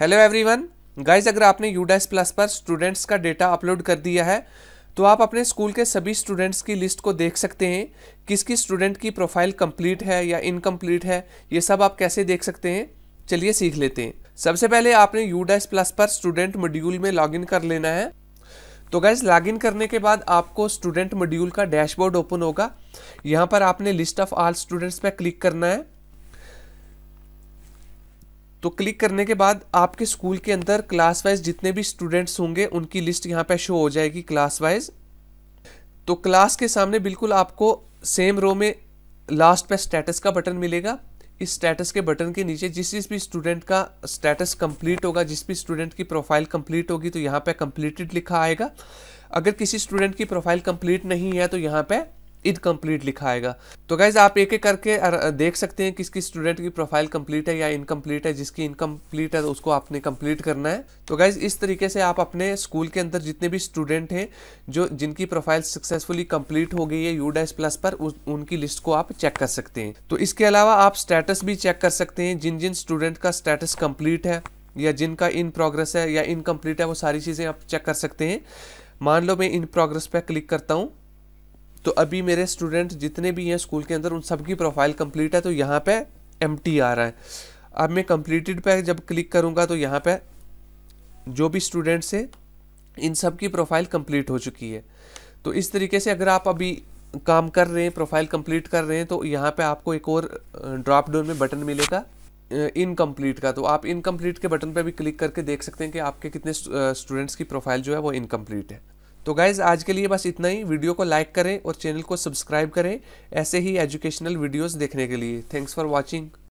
hello everyone guys अगर आपने UDISE plus पर स्टूडेंट्स का डेटा अपलोड कर दिया है तो आप अपने स्कूल के सभी स्टूडेंट्स की लिस्ट को देख सकते हैं किस किस स्टूडेंट की प्रोफाइल कंप्लीट है या इनकम्प्लीट है ये सब आप कैसे देख सकते हैं चलिए सीख लेते हैं सबसे पहले आपने यूडाइस प्लस पर स्टूडेंट मॉड्यूल में लॉगिन कर लेना है तो गाइज लॉगिन करने के बाद आपको स्टूडेंट मॉड्यूल का डैशबोर्ड ओपन होगा यहाँ पर आपने लिस्ट ऑफ आल स्टूडेंट्स पर क्लिक करना है तो क्लिक करने के बाद आपके स्कूल के अंदर क्लास वाइज जितने भी स्टूडेंट्स होंगे उनकी लिस्ट यहाँ पे शो हो जाएगी क्लास वाइज तो क्लास के सामने बिल्कुल आपको सेम रो में लास्ट पे स्टेटस का बटन मिलेगा इस स्टेटस के बटन के नीचे जिस जिस भी स्टूडेंट का स्टेटस कंप्लीट होगा जिस भी स्टूडेंट की प्रोफाइल कंप्लीट होगी तो यहाँ पे कंप्लीटेड लिखा आएगा अगर किसी स्टूडेंट की प्रोफाइल कंप्लीट नहीं है तो यहाँ पे इनकम्प्लीट लिखा आएगा तो गाइज आप एक एक करके देख सकते हैं किसकी स्टूडेंट की प्रोफाइल कंप्लीट है या इनकम्प्लीट है जिसकी इनकम्प्लीट है उसको आपने कंप्लीट करना है तो गाइज़ इस तरीके से आप अपने स्कूल के अंदर जितने भी स्टूडेंट हैं जो जिनकी प्रोफाइल सक्सेसफुली कंप्लीट हो गई है यू डैश प्लस पर उ, उनकी लिस्ट को आप चेक कर सकते हैं तो इसके अलावा आप स्टेटस भी चेक कर सकते हैं जिन जिन स्टूडेंट का स्टेटस कंप्लीट है या जिनका इन प्रोग्रेस है या इनकम्प्लीट है वो सारी चीज़ें आप चेक कर सकते हैं मान लो मैं इन प्रोग्रेस पर क्लिक करता हूँ तो अभी मेरे स्टूडेंट जितने भी हैं स्कूल के अंदर उन सबकी प्रोफाइल कंप्लीट है तो यहाँ पे एम आ रहा है अब मैं कंप्लीटेड पे जब क्लिक करूँगा तो यहाँ पे जो भी स्टूडेंट्स हैं इन सब की प्रोफाइल कंप्लीट हो चुकी है तो इस तरीके से अगर आप अभी काम कर रहे हैं प्रोफाइल कंप्लीट कर रहे हैं तो यहाँ पे आपको एक और ड्रॉप डाउन में बटन मिलेगा इनकम्प्लीट का तो आप इनकम्प्लीट के बटन पर भी क्लिक करके देख सकते हैं कि आपके कितने स्टूडेंट्स की प्रोफाइल जो है वो इनकम्प्लीट है तो गाइज़ आज के लिए बस इतना ही वीडियो को लाइक करें और चैनल को सब्सक्राइब करें ऐसे ही एजुकेशनल वीडियोस देखने के लिए थैंक्स फॉर वाचिंग